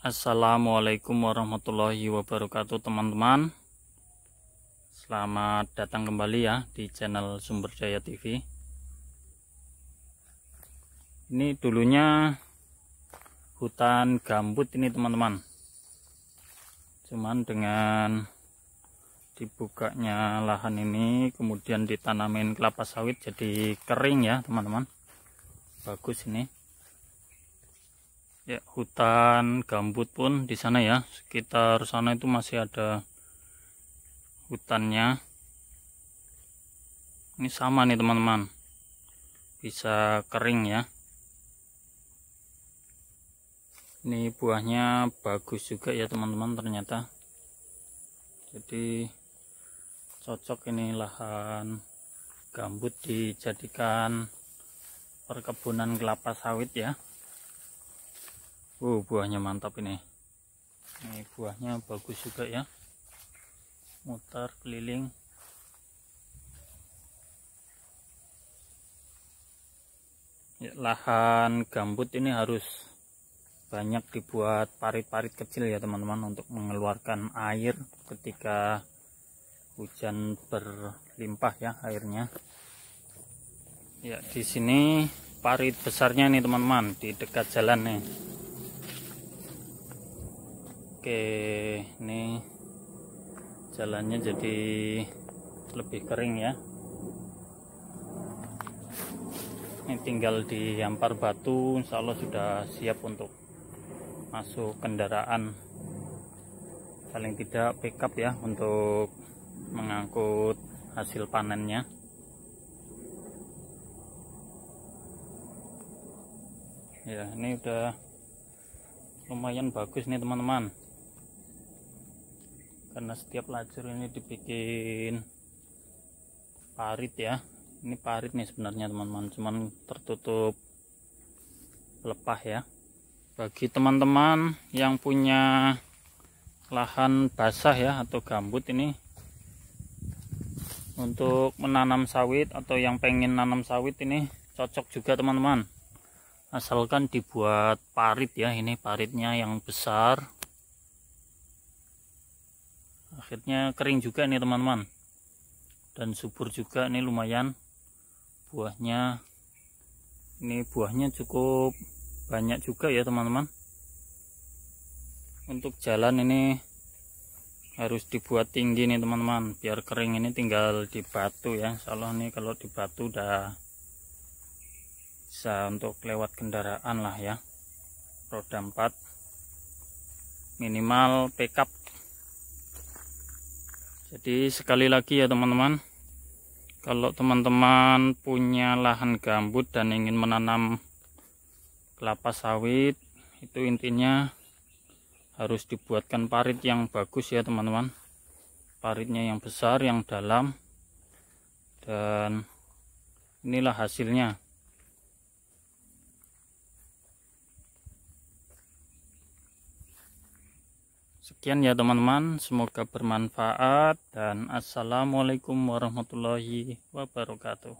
Assalamualaikum warahmatullahi wabarakatuh teman-teman Selamat datang kembali ya di channel Sumber Daya TV Ini dulunya hutan gambut ini teman-teman Cuman dengan dibukanya lahan ini kemudian ditanamin kelapa sawit jadi kering ya teman-teman Bagus ini ya hutan gambut pun di sana ya sekitar sana itu masih ada hutannya ini sama nih teman-teman bisa kering ya ini buahnya bagus juga ya teman-teman ternyata jadi cocok ini lahan gambut dijadikan perkebunan kelapa sawit ya Oh buahnya mantap ini. Ini buahnya bagus juga ya. Mutar keliling. Ya, lahan gambut ini harus banyak dibuat parit-parit kecil ya teman-teman untuk mengeluarkan air ketika hujan berlimpah ya airnya. Ya, di sini parit besarnya nih teman-teman di dekat jalan nih oke ini jalannya jadi lebih kering ya ini tinggal diampar batu insya Allah sudah siap untuk masuk kendaraan paling tidak pickup ya untuk mengangkut hasil panennya ya ini udah lumayan bagus nih teman-teman karena setiap lajur ini dibikin parit ya ini parit nih sebenarnya teman-teman cuman tertutup lepah ya bagi teman-teman yang punya lahan basah ya atau gambut ini untuk menanam sawit atau yang pengen nanam sawit ini cocok juga teman-teman asalkan dibuat parit ya ini paritnya yang besar akhirnya kering juga nih teman-teman dan subur juga nih lumayan buahnya ini buahnya cukup banyak juga ya teman-teman untuk jalan ini harus dibuat tinggi nih teman-teman biar kering ini tinggal di batu ya soalnya nih kalau di batu udah bisa untuk lewat kendaraan lah ya roda 4 minimal pickup jadi sekali lagi ya teman-teman kalau teman-teman punya lahan gambut dan ingin menanam kelapa sawit itu intinya harus dibuatkan parit yang bagus ya teman-teman paritnya yang besar yang dalam dan inilah hasilnya Sekian ya teman-teman, semoga bermanfaat dan assalamualaikum warahmatullahi wabarakatuh.